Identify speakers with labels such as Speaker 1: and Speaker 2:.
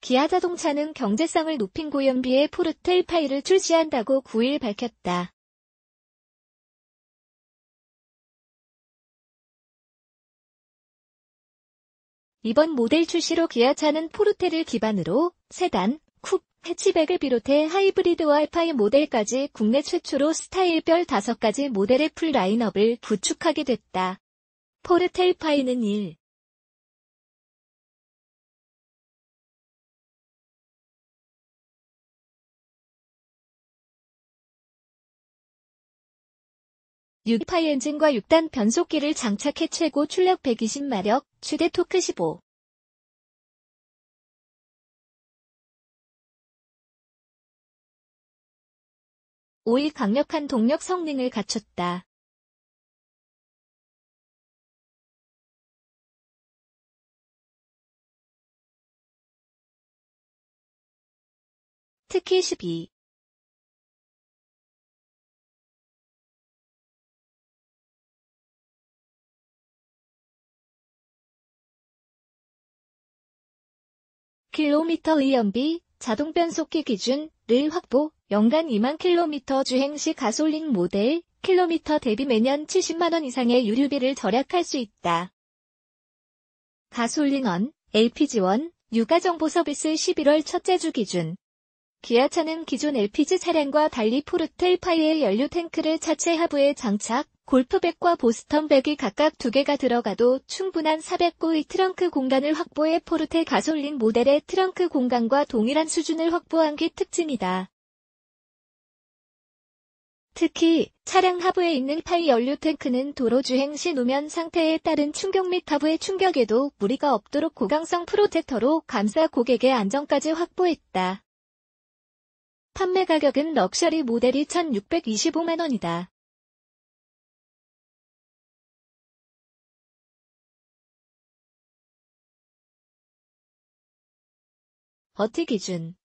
Speaker 1: 기아자동차는 경제성을 높인 고연비의 포르텔 파이를 출시한다고 9일 밝혔다.
Speaker 2: 이번 모델 출시로 기아차는 포르테를 기반으로 세단, 쿱, 해치백을 비롯해 하이브리드와 알파1 모델까지 국내 최초로 스타일별 5가지 모델의 풀 라인업을 구축하게 됐다.
Speaker 1: 포르텔 파이는 1. 6파이 엔진과 6단 변속기를 장착해 최고 출력 120마력, 최대 토크 15.
Speaker 3: 5일 강력한 동력 성능을 갖췄다. 특히 12.
Speaker 2: km의 연비, 자동 변속기 기준를 확보, 연간 2만 k m 주행 시 가솔린 모델, 킬로미터 대비 매년 70만원 이상의 유류비를 절약할 수 있다. 가솔린원, LPG원, 육아정보 서비스 11월 첫째 주 기준. 기아차는 기존 LPG 차량과 달리 포르텔 파이의 연료 탱크를 차체 하부에 장착, 골프백과 보스턴백이 각각 두 개가 들어가도 충분한 409의 트렁크 공간을 확보해 포르테 가솔린 모델의 트렁크 공간과 동일한 수준을 확보한 게 특징이다. 특히 차량 하부에 있는 타이 연료 탱크는 도로 주행 시 노면 상태에 따른 충격 및 하부의 충격에도 무리가 없도록 고강성 프로텍터로 감싸 고객의 안전까지 확보했다. 판매 가격은 럭셔리 모델이
Speaker 1: 1,625만원이다.
Speaker 3: 어떻게준